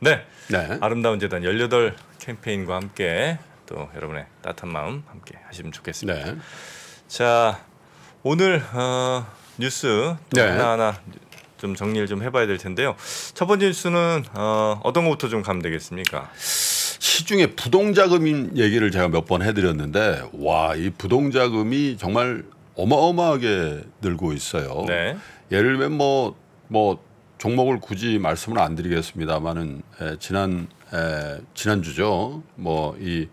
네. 네. 아름다운 재단 18 캠페인과 함께 또 여러분의 따뜻한 마음 함께 하시면 좋겠습니다. 네. 자, 오늘 어, 뉴스 네. 하나하나 좀 정리를 좀 해봐야 될 텐데요. 첫 번째 뉴스는 어, 어떤 것부터 좀 가면 되겠습니까? 시중에 부동자금 얘기를 제가 몇 번 해드렸는데 와 이 부동자금이 정말 어마어마하게 늘고 있어요. 네. 예를 들면 뭐뭐 뭐, 뭐 종목을 굳이 말씀을 안 드리겠습니다만은 지난 에, 지난주죠. 뭐 이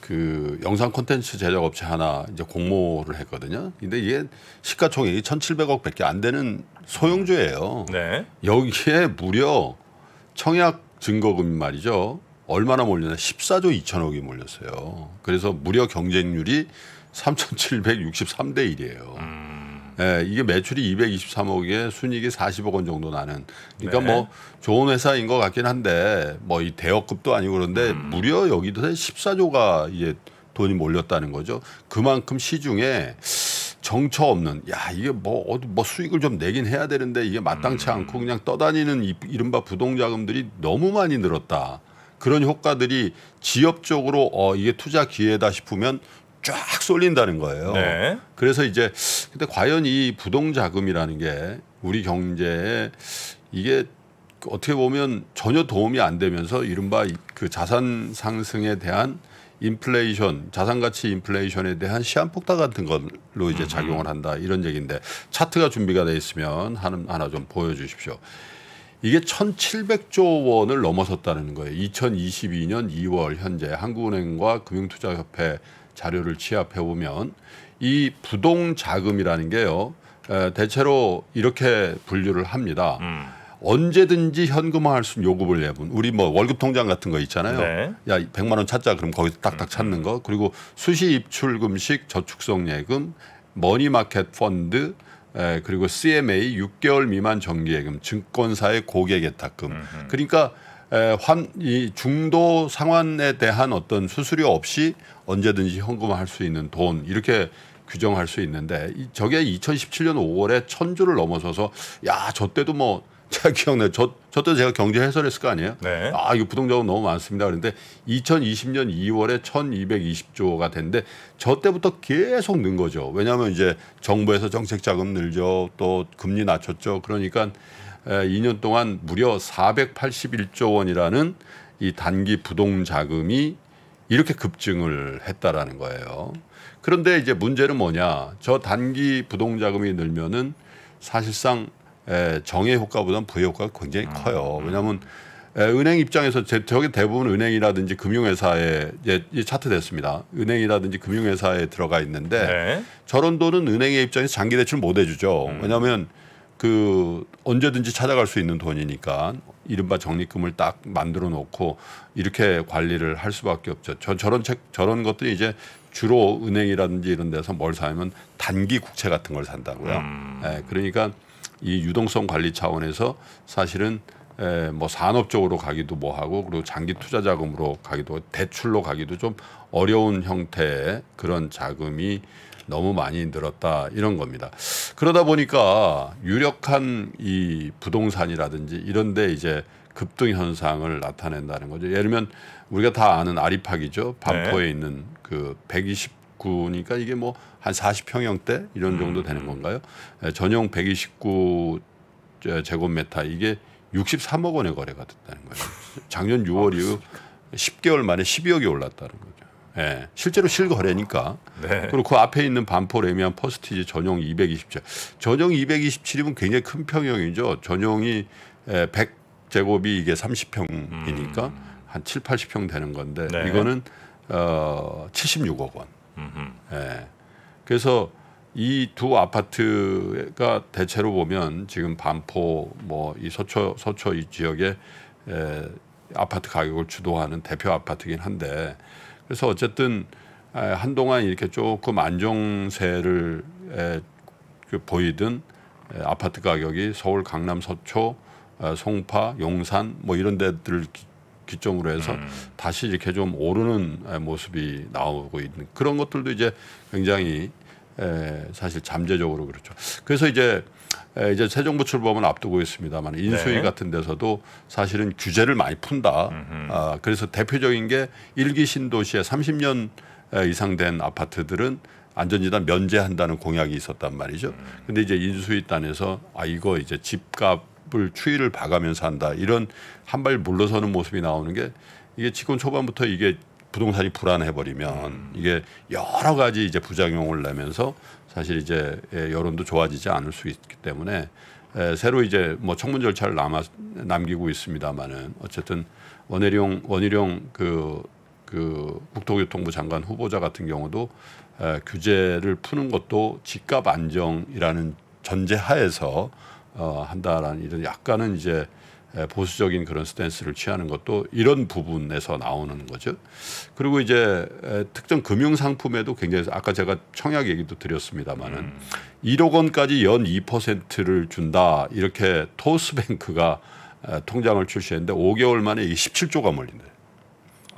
그 영상 콘텐츠 제작 업체 하나 이제 공모를 했거든요. 근데 이게 시가총액이 1,700억밖에 안 되는 소형주예요. 네. 여기에 무려 청약 증거금 말이죠. 얼마나 몰렸나 14조 2천억이 몰렸어요. 그래서 무려 경쟁률이 3,763대 1이에요. 음. 예, 이게 매출이 223억에 순이익이 40억 원 정도 나는. 그러니까 네. 뭐 좋은 회사인 것 같긴 한데 뭐 이 대역급도 아니고 그런데 음. 무려 여기도 14조가 이제 돈이 몰렸다는 거죠. 그만큼 시중에 정처 없는 야 이게 뭐 어디 뭐 수익을 좀 내긴 해야 되는데 이게 마땅치 음. 않고 그냥 떠다니는 이, 이른바 부동자금들이 너무 많이 늘었다. 그런 효과들이 지역적으로어 이게 투자 기회다 싶으면 쫙 쏠린다는 거예요. 네. 그래서 이제 근데 과연 이 부동 자금이라는 게 우리 경제에 이게 어떻게 보면 전혀 도움이 안 되면서 이른바 그 자산 상승에 대한 인플레이션, 자산 가치 인플레이션에 대한 시한폭탄 같은 걸로 이제 음. 작용을 한다 이런 얘기인데 차트가 준비가 돼 있으면 하나 좀 보여 주십시오. 이게 1,700조 원을 넘어섰다는 거예요. 2022년 2월 현재 한국은행과 금융투자협회 자료를 취합해 보면 이 부동 자금이라는 게요. 대체로 이렇게 분류를 합니다. 음. 언제든지 현금화할 수 있는 요구을 내분 우리 뭐 월급 통장 같은 거 있잖아요. 네. 야 100만 원 찾자 그럼 거기서 딱딱 음, 찾는 음. 거. 그리고 수시 입출금식 저축성 예금, 머니마켓 펀드, 에, 예, 그리고 CMA 6개월 미만 정기예금, 증권사의 고객예탁금. 음흠. 그러니까 에, 예, 환, 이 중도 상환에 대한 어떤 수수료 없이 언제든지 현금화할 수 있는 돈 이렇게 규정할 수 있는데 이, 저게 2017년 5월에 천 주를 넘어서서 야저 때도 뭐 제가 기억나요. 저, 저 때 제가 경제 해설했을 거 아니에요? 네. 아, 이거 부동자금 너무 많습니다. 그런데 2020년 2월에 1220조가 됐는데 저 때부터 계속 는 거죠. 왜냐하면 이제 정부에서 정책 자금 늘죠. 또 금리 낮췄죠. 그러니까 2년 동안 무려 481조 원이라는 이 단기 부동 자금이 이렇게 급증을 했다라는 거예요. 그런데 이제 문제는 뭐냐? 저 단기 부동 자금이 늘면은 사실상 에, 예, 정의 효과보다는 부의 효과가 굉장히 음. 커요. 왜냐하면 에, 예, 은행 입장에서 제, 저게 대부분 은행이라든지 금융회사에 이제 이제 차트됐습니다. 은행이라든지 금융회사에 들어가 있는데 네. 저런 돈은 은행의 입장에서 장기 대출 못 해주죠. 음. 왜냐하면 그 언제든지 찾아갈 수 있는 돈이니까 이른바 적립금을 딱 만들어 놓고 이렇게 관리를 할 수밖에 없죠. 저, 저런 책 저런 것들이 이제 주로 은행이라든지 이런 데서 뭘 사면 단기 국채 같은 걸 산다고요. 음. 예, 그러니까 이 유동성 관리 차원에서 사실은 뭐 산업적으로 가기도 뭐하고 그리고 장기 투자 자금으로 가기도 대출로 가기도 좀 어려운 형태의 그런 자금이 너무 많이 늘었다 이런 겁니다. 그러다 보니까 유력한 이 부동산이라든지 이런데 이제 급등 현상을 나타낸다는 거죠. 예를 들면 우리가 다 아는 아리팍이죠. 반포에 네. 있는 그 120. 129니까 이게 뭐한 40평형대 이런 정도 되는 음. 건가요? 예, 전용 129 제곱미터 이게 63억 원의 거래가 됐다는 거예요. 작년 6월 아, 이후 10개월 만에 12억이 올랐다는 거죠. 예, 실제로 실거래니까. 네. 그리고 그 앞에 있는 반포 레미안 퍼스티지 전용 227. 전용 227이면 굉장히 큰 평형이죠. 전용이 100제곱이 예, 이게 30평이니까 음. 한 7, 80평 되는 건데 네. 이거는 어 76억 원. 예. 그래서 이 두 아파트가 대체로 보면 지금 반포 뭐 이 서초 서초 이 지역에 에, 아파트 가격을 주도하는 대표 아파트긴 한데 그래서 어쨌든 한동안 이렇게 조금 안정세를 에, 그보이든 에, 아파트 가격이 서울 강남 서초 어, 송파 용산 뭐 이런 데들 기점으로 해서 음. 다시 이렇게 좀 오르는 모습이 나오고 있는 그런 것들도 이제 굉장히 에, 사실 잠재적으로 그렇죠. 그래서 이제 에, 이제 새 정부 출범은 앞두고 있습니다만 인수위 네. 같은 데서도 사실은 규제를 많이 푼다. 아, 그래서 대표적인 게 일기 신도시에 30년 이상 된 아파트들은 안전지단 면제한다는 공약이 있었단 말이죠. 음. 근데 이제 인수위단에서 아 이거 이제 집값 을추위를 봐가면서 한다. 이런 한발 물러서는 모습이 나오는 게 이게 집권 초반부터 이게 부동산이 불안해 버리면 이게 여러 가지 이제 부작용을 내면서 사실 이제 예, 여론도 좋아지지 않을 수 있기 때문에 예, 새로 이제 뭐 청문 절차를 남아 남기고 있습니다만은 어쨌든 원혜룡 원희룡 그, 그 국토교통부 장관 후보자 같은 경우도 에, 예, 규제를 푸는 것도 집값 안정이라는 전제하에서 어, 한다라는 이런 약간은 이제 보수적인 그런 스탠스를 취하는 것도 이런 부분에서 나오는 거죠. 그리고 이제 특정 금융 상품에도 굉장히 아까 제가 청약 얘기도 드렸습니다만은 음. 1억 원까지 연 2%를 준다 이렇게 토스뱅크가 통장을 출시했는데 5개월 만에 이게 17조가 몰린대.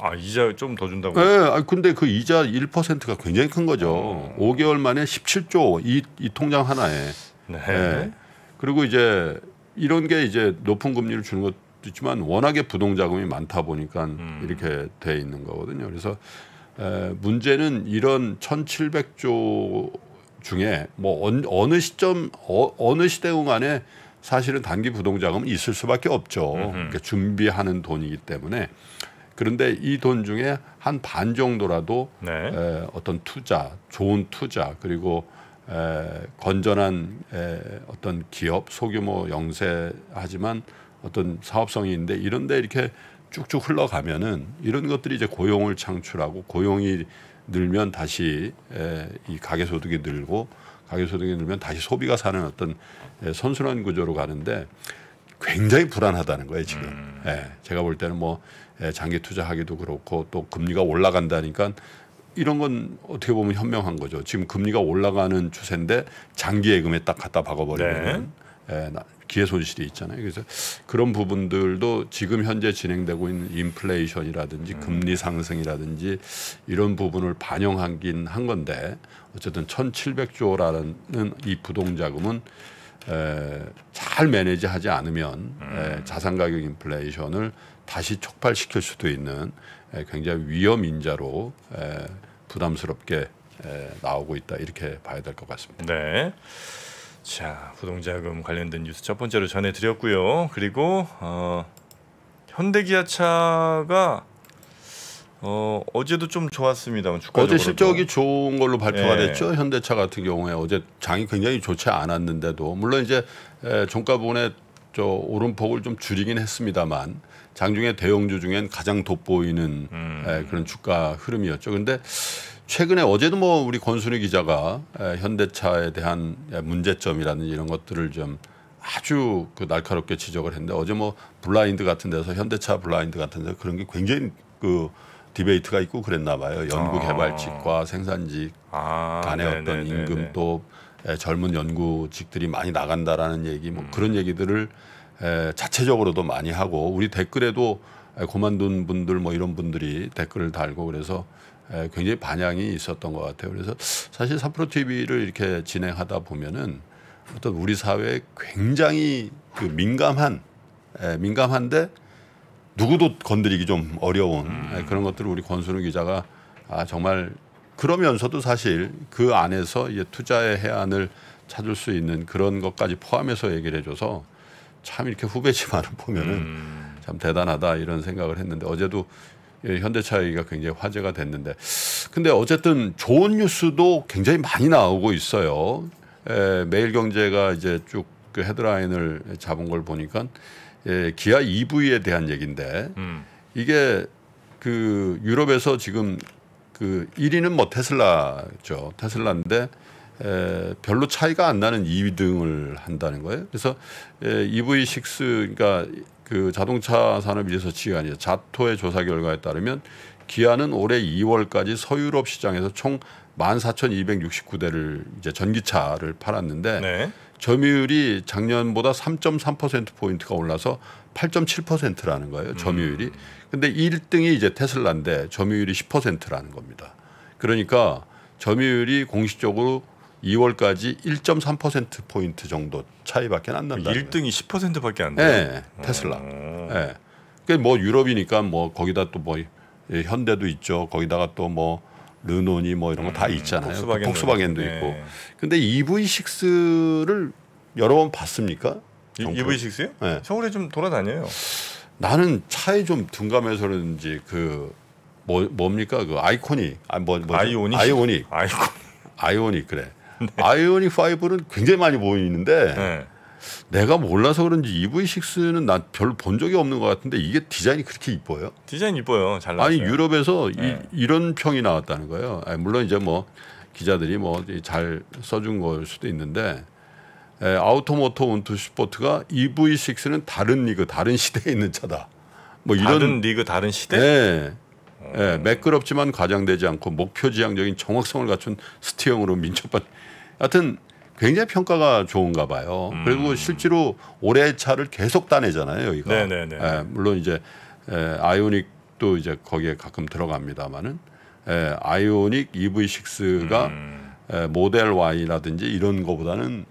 아 이자 좀 더 준다고? 네, 아 근데 그 이자 1%가 굉장히 큰 거죠. 어. 5개월 만에 17조 이, 이 통장 하나에. 네. 네. 그리고 이제 이런 게 이제 높은 금리를 주는 것도 있지만 워낙에 부동자금이 많다 보니까 음. 이렇게 돼 있는 거거든요. 그래서 에, 문제는 이런 1,700조 중에 뭐 어, 느 시점 어, 어느 시대응 안에 사실은 단기 부동자금은 있을 수밖에 없죠. 그러니까 준비하는 돈이기 때문에 그런데 이 돈 중에 한 반 정도라도 네. 에, 어떤 투자, 좋은 투자 그리고 에, 건전한 에, 어떤 기업 소규모 영세하지만 어떤 사업성이있는데 이런데 이렇게 쭉쭉 흘러가면은 이런 것들이 이제 고용을 창출하고 고용이 늘면 다시 에, 이 가계 소득이 늘고 가계 소득이 늘면 다시 소비가 사는 어떤 에, 선순환 구조로 가는데 굉장히 불안하다는 거예요 지금. 음. 예, 제가 볼 때는 뭐 에, 장기 투자하기도 그렇고 또 금리가 올라간다니까 이런 건 어떻게 보면 현명한 거죠. 지금 금리가 올라가는 추세인데 장기 예금에 딱 갖다 박아버리면 네. 예, 기회 손실이 있잖아요. 그래서 그런 부분들도 지금 현재 진행되고 있는 인플레이션이라든지 음. 금리 상승이라든지 이런 부분을 반영하긴 한 건데 어쨌든 1,700조라는 이 부동 자금은 에, 잘 매니지하지 않으면 에, 음. 자산 가격 인플레이션을 다시 촉발시킬 수도 있는 굉장히 위험 인자로 부담스럽게 나오고 있다 이렇게 봐야 될 것 같습니다. 네. 자 부동자금 관련된 뉴스 첫 번째로 전해드렸고요. 그리고 어, 현대기아차가 어, 어제도 좀 좋았습니다만 뭐 어제 실적이 좋은 걸로 발표가 예. 됐죠. 현대차 같은 경우에 어제 장이 굉장히 좋지 않았는데도 물론 이제 종가 부분에 저 오름폭을 좀 줄이긴 했습니다만 장중에 대형주 중엔 가장 돋보이는 음. 에, 예, 그런 주가 흐름이었죠. 근데 최근에 어제도 뭐 우리 권순희 기자가 에, 예, 현대차에 대한 예, 문제점이라든지 이런 것들을 좀 아주 그 날카롭게 지적을 했는데 어제 뭐 블라인드 같은 데서 현대차 블라인드 같은 데서 그런 게 굉장히 그 디베이트가 있고 그랬나 봐요. 연구 아. 개발직과 생산직 아, 간의 어떤 임금 또 젊은 연구직들이 많이 나간다라는 얘기 뭐 음. 그런 얘기들을 에, 자체적으로도 많이 하고 우리 댓글에도 에, 고만둔 분들 뭐 이런 분들이 댓글을 달고 그래서 에, 굉장히 반향이 있었던 것 같아요. 그래서 사실 사프로 TV를 이렇게 진행하다 보면은 어떤 우리 사회에 굉장히 그 민감한 에, 민감한데 누구도 건드리기 좀 어려운 음. 그런 것들을 우리 권순우 기자가 아, 정말 그러면서도 사실 그 안에서 이제 투자의 해안을 찾을 수 있는 그런 것까지 포함해서 얘기를 해줘서 참 이렇게 후배지만을 보면은 음. 참 대단하다 이런 생각을 했는데 어제도 예, 현대차 얘기가 굉장히 화제가 됐는데 근데 어쨌든 좋은 뉴스도 굉장히 많이 나오고 있어요. 에, 예, 매일경제가 이제 쭉그 헤드라인을 잡은 걸 보니까 예, 기아 EV에 대한 얘기인데 음. 이게 그 유럽에서 지금 그 1위는 뭐 테슬라죠. 테슬라인데 에, 별로 차이가 안 나는 2등을 한다는 거예요. 그래서 에, EV6 그러니까 그 자동차 산업 일서치가 관이죠 자토의 조사 결과에 따르면 기아는 올해 2월까지 서유럽 시장에서 총 14,269대를 이제 전기차를 팔았는데 네. 점유율이 작년보다 3.3% 포인트가 올라서 8.7%라는 거예요. 음. 점유율이. 음. 근데 1등이 이제 테슬라인데 점유율이 10%라는 겁니다. 그러니까 점유율이 공식적으로 2월까지 1.3% 포인트 정도 차이밖에 안 난다. 1등이 10%밖에 안 돼요. 네, 아. 테슬라. 음. 네. 그뭐 유럽이니까 뭐 거기다 또 뭐 현대도 있죠. 거기다가 또 뭐 르노니 뭐 이런 거다 음, 있잖아요. 폭스바겐 그 폭스바겐도 네. 있고. 근데 EV6를 여러 번 봤습니까? 정부 EV6요? 네. 서울에 좀 돌아다녀요. 나는 차에 좀 둔감해서 그런지 그 뭐, 뭡니까 그 아이콘이 아, 뭐, 뭐 아이오닉 아이오닉 아이오닉 그래 네. 아이오닉 5는 굉장히 많이 보이는데 네. 내가 몰라서 그런지 EV6는 난 별로 본 적이 없는 것 같은데 이게 디자인이 그렇게 이뻐요? 디자인 이뻐요. 잘 나왔어요. 아니 유럽에서 네. 이, 런 평이 나왔다는 거예요. 아니, 물론 이제 뭐 기자들이 뭐 잘 써준 걸 수도 있는데 에, 아우토모토 온투 스포트가 EV6는 다른 리그, 다른 시대에 있는 차다. 뭐 이런 다른 리그, 다른 시대? 네. 어. 예, 매끄럽지만 과장되지 않고 목표 지향적인 정확성을 갖춘 스티어으로 링 민첩한 하여튼 굉장히 평가가 좋은가 봐요. 음. 그리고 실제로 올해 차를 계속 따내잖아요, 여기가. 네네네. 네, 네. 예, 물론 이제 에, 예, 아이오닉도 이제 거기에 가끔 들어갑니다만은 에, 예, 아이오닉 EV6가 음. 예, 모델 Y라든지 이런 거보다는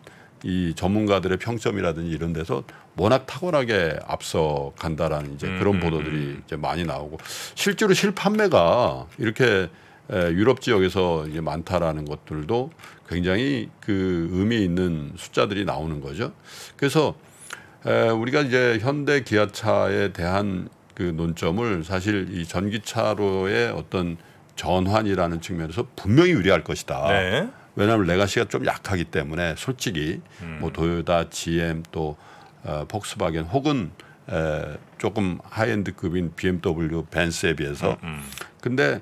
이 전문가들의 평점이라든지 이런 데서 워낙 탁월하게 앞서 간다라는 이제 음, 그런 음, 보도들이 음. 이제 많이 나오고 실제로 실판매가 이렇게 에, 예, 유럽 지역에서 이제 많다라는 것들도 굉장히 그 의미 있는 숫자들이 나오는 거죠. 그래서 에 우리가 이제 현대 기아차에 대한 그 논점을 사실 이 전기차로의 어떤 전환이라는 측면에서 분명히 유리할 것이다. 네. 왜냐하면 레가시가 좀 약하기 때문에 솔직히 음. 뭐 도요타, GM 또 어, 폭스바겐 혹은 에, 조금 하이엔드급인 BMW, 벤츠에 비해서 음, 음. 근데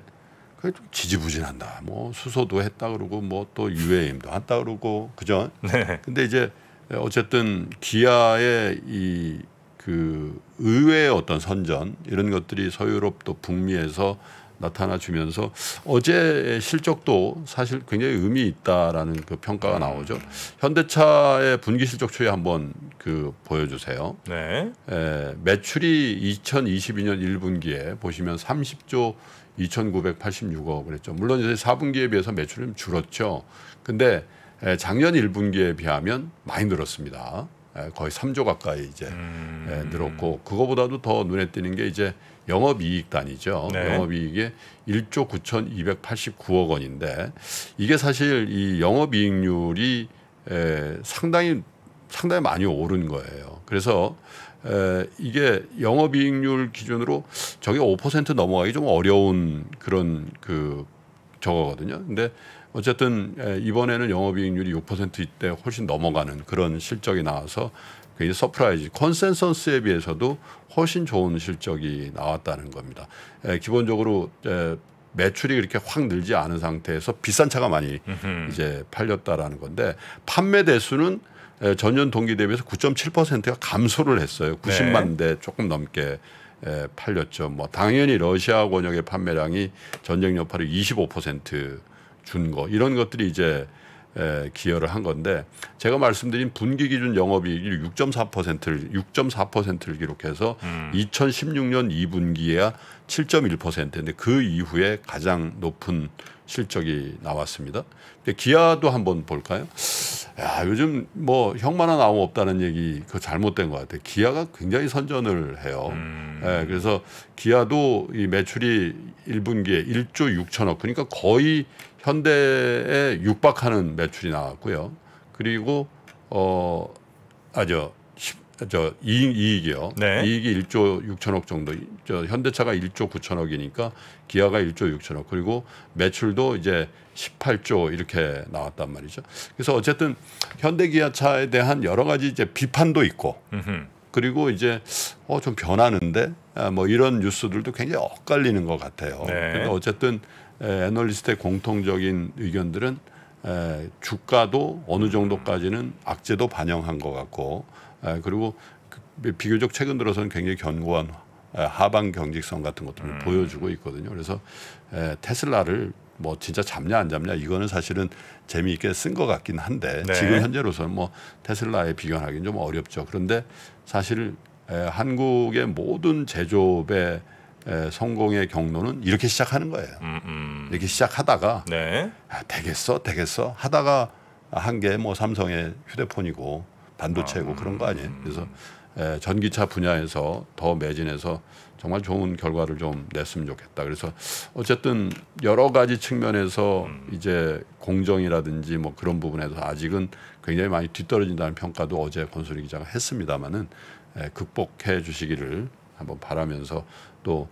그좀 지지부진한다. 뭐 수소도 했다 그러고 뭐 또 UAM도 한다 그러고 그죠? 네. 근데 이제 어쨌든 기아의 이 그 의외의 어떤 선전 이런 것들이 서유럽 또 북미에서 나타나 주면서 어제 실적도 사실 굉장히 의미 있다라는 그 평가가 음. 나오죠. 현대차의 분기 실적 추이 한번 그 보여주세요. 네. 에, 예, 매출이 2022년 1분기에 보시면 30조 2,986억 원했죠. 물론 이제 4분기에 비해서 매출은 줄었죠. 근데 작년 1분기에 비하면 많이 늘었습니다. 거의 3조 가까이 이제 음. 늘었고 그거보다도 더 눈에 띄는 게 이제 영업이익단이죠. 네. 영업이익이 1조 9,289억 원인데 이게 사실 이 영업이익률이 에, 상당히 상당히 많이 오른 거예요. 그래서 에, 이게 영업이익률 기준으로 저게 5% 넘어가기 좀 어려운 그런 그 저거거든요. 근데 어쨌든 에, 이번에는 영업이익률이 6%대 훨씬 넘어가는 그런 실적이 나와서 그게 서프라이즈 컨센서스에 비해서도 훨씬 좋은 실적이 나왔다는 겁니다. 에, 기본적으로 에, 매출이 그렇게 확 늘지 않은 상태에서 비싼 차가 많이 이제 팔렸다라는 건데 판매 대수는 예, 전년 동기 대비해서 9.7%가 감소를 했어요. 90만 네. 대 조금 넘게 에, 예, 팔렸죠. 뭐 당연히 러시아 권역의 판매량이 전쟁 여파를 25%준 거. 이런 것들이 이제 에, 예, 기여를 한 건데 제가 말씀드린 분기 기준 영업이익 6.4%를 6.4%를 기록해서 음. 2016년 2분기에야 7.1%인데 그 이후에 가장 높은 실적이 나왔습니다. 근데 기아도 한번 볼까요? 야, 요즘 뭐 형만 한 아무 없다는 얘기 그 잘못된 것 같아요. 기아가 굉장히 선전을 해요. 음. 예, 그래서 기아도 이 매출이 1분기에 1조 6천억 그러니까 거의 현대에 육박하는 매출이 나왔고요. 그리고 어 아저 저 이익, 이익이요. 네. 이익이 1조 6천억 정도. 저 현대차가 1조 9천억이니까 기아가 1조 6천억. 그리고 매출도 이제 18조 이렇게 나왔단 말이죠. 그래서 어쨌든 현대기아차에 대한 여러 가지 이제 비판도 있고 음흠. 그리고 이제 어 좀 변하는데 아, 뭐 이런 뉴스들도 굉장히 엇갈리는 것 같아요. 네. 그러니까 어쨌든 애널리스트의 공통적인 의견들은 에, 주가도 어느 정도까지는 악재도 반영한 것 같고 에, 그리고 그, 비교적 최근 들어서는 굉장히 견고한 에, 하방 경직성 같은 것도 음. 보여주고 있거든요. 그래서 에, 테슬라를 뭐 진짜 잡냐 안 잡냐 이거는 사실은 재미있게 쓴 것 같긴 한데 네. 지금 현재로서는 뭐 테슬라에 비견하기는 좀 어렵죠. 그런데 사실 에, 한국의 모든 제조업의 에, 예, 성공의 경로는 이렇게 시작하는 거예요. 음, 음. 이렇게 시작하다가 네. 아, 되겠어, 되겠어 하다가 한 게 뭐 삼성의 휴대폰이고 반도체고 아, 그런 거 아니에요. 음. 그래서 에, 예, 전기차 분야에서 더 매진해서 정말 좋은 결과를 좀 냈으면 좋겠다. 그래서 어쨌든 여러 가지 측면에서 음. 이제 공정이라든지 뭐 그런 부분에서 아직은 굉장히 많이 뒤떨어진다는 평가도 어제 권소리 기자가 했습니다마는 에, 예, 극복해 주시기를 한번 바라면서 또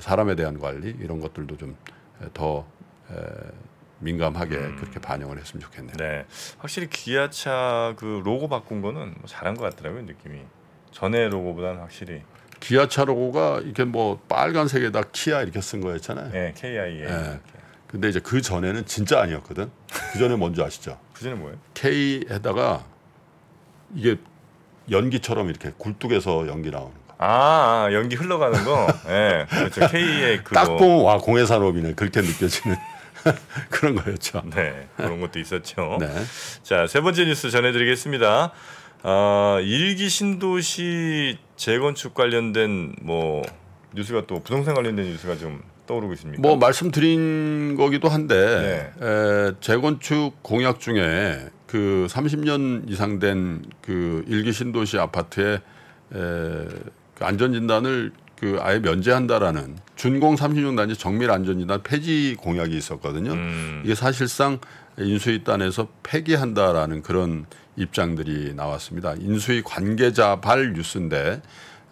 사람에 대한 관리 이런 것들도 좀 더 민감하게 음. 그렇게 반영을 했으면 좋겠네요. 네, 확실히 기아차 그 로고 바꾼 거는 뭐 잘한 것 같더라고요 느낌이 전에 로고보다는 확실히. 기아차 로고가 이렇게 뭐 빨간색에다 키아 이렇게 쓴 거였잖아요. 네, KIA. 네. 근데 이제 그 전에는 진짜 아니었거든. 그 전에 뭔지 아시죠? 그 전에 뭐예요? K에다가 이게 연기처럼 이렇게 굴뚝에서 연기 나오는. 아, 아, 연기 흘러가는 거. 예. 네, 그렇죠. K의 그거. 딱 보면 와 공해 산업이네 그렇게 느껴지는. 그런 거였죠. 네, 그런 것도 있었죠. 네. 자, 세 번째 뉴스 전해드리겠습니다. 아, 일기 신도시 재건축 관련된 뭐 뉴스가 또 부동산 관련된 뉴스가 좀 떠오르고 있습니다. 뭐 말씀드린 거기도 한데 네. 에, 재건축 공약 중에 그 30년 이상 된 그 일기 신도시 아파트에 에, 그 안전진단을 그 아예 면제한다라는 준공 36단지 정밀 안전진단 폐지 공약이 있었거든요. 음. 이게 사실상 인수위 단에서 폐기한다라는 그런 입장들이 나왔습니다. 인수위 관계자 발 뉴스인데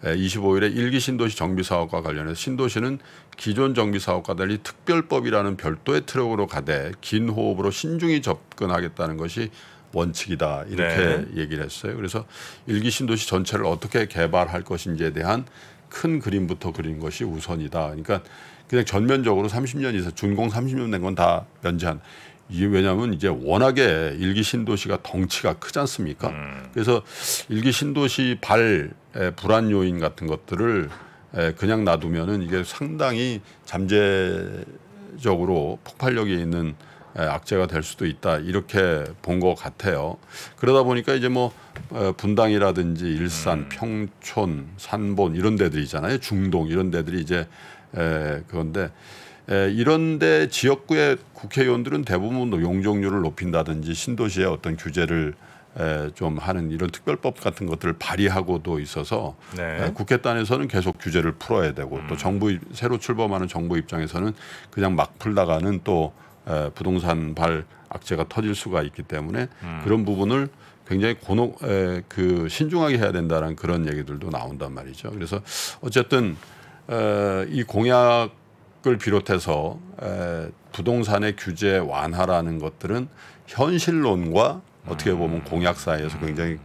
25일에 일기 신도시 정비 사업과 관련해서 신도시는 기존 정비 사업과 달리 특별법이라는 별도의 트럭으로 가되 긴 호흡으로 신중히 접근하겠다는 것이 원칙이다 이렇게 네. 얘기를 했어요. 그래서 일기 신도시 전체를 어떻게 개발할 것인지에 대한 큰 그림부터 그린 것이 우선이다. 그러니까 그냥 전면적으로 30년 이상 준공 30년 된 건 다 면제한. 이게 왜냐하면 이제 워낙에 일기 신도시가 덩치가 크지 않습니까? 음. 그래서 일기 신도시 발 불안 요인 같은 것들을 그냥 놔두면은 이게 상당히 잠재적으로 폭발력이 있는 예, 악재가 될 수도 있다 이렇게 본 것 같아요. 그러다 보니까 이제 뭐 어, 분당이라든지 일산, 음. 평촌, 산본 이런 데들이잖아요. 중동 이런 데들이 이제 에 그런데 에 이런데 지역구의 국회의원들은 대부분 뭐 용적률을 높인다든지 신도시의 어떤 규제를 에좀 하는 이런 특별법 같은 것들을 발의하고도 있어서 네. 국회단에서는 계속 규제를 풀어야 되고 음. 또 정부 새로 출범하는 정부 입장에서는 그냥 막 풀다가는 또 부동산 발 악재가 터질 수가 있기 때문에 음. 그런 부분을 굉장히 고노 에, 그 신중하게 해야 된다는 그런 얘기들도 나온단 말이죠. 그래서 어쨌든 에, 이 공약을 비롯해서 에, 부동산의 규제 완화라는 것들은 현실론과 어떻게 보면 음. 공약 사이에서 굉장히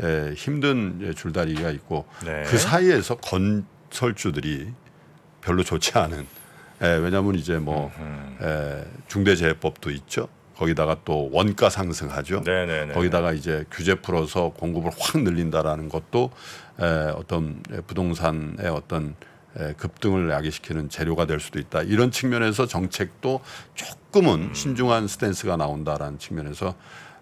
에, 힘든 예, 줄다리기가 있고 네. 그 사이에서 건설주들이 별로 좋지 않은 예, 왜냐하면 이제 뭐 예, 중대재해법도 있죠. 거기다가 또 원가 상승하죠. 네네네. 거기다가 이제 규제 풀어서 공급을 확 늘린다라는 것도 에, 예, 어떤 부동산의 어떤 에, 예, 급등을 야기시키는 재료가 될 수도 있다. 이런 측면에서 정책도 조금은 음. 신중한 스탠스가 나온다라는 측면에서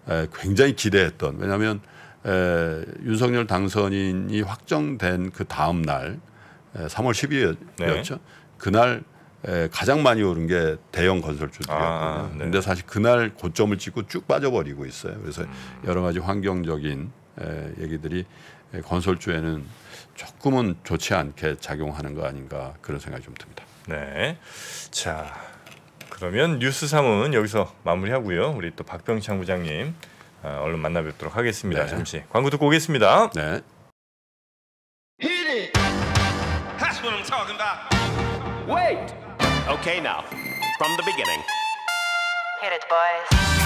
에, 예, 굉장히 기대했던 왜냐하면 에, 윤석열 당선인이 확정된 그 다음 날 3월 12일이었죠. 네. 그날 가장 많이 오른 게 대형 건설주들이었거든요. 아, 아, 네. 근데 사실 그날 고점을 찍고 쭉 빠져버리고 있어요. 그래서 음. 여러 가지 환경적인 에, 얘기들이 에, 건설주에는 조금은 좋지 않게 작용하는 거 아닌가 그런 생각이 좀 듭니다. 네. 자, 그러면 뉴스 3은 여기서 마무리하고요. 우리 또 박병창 부장님 어, 얼른 만나 뵙도록 하겠습니다. 네. 잠시 광고 듣고 오겠습니다. 네. Okay now, from the beginning. Hit it, boys.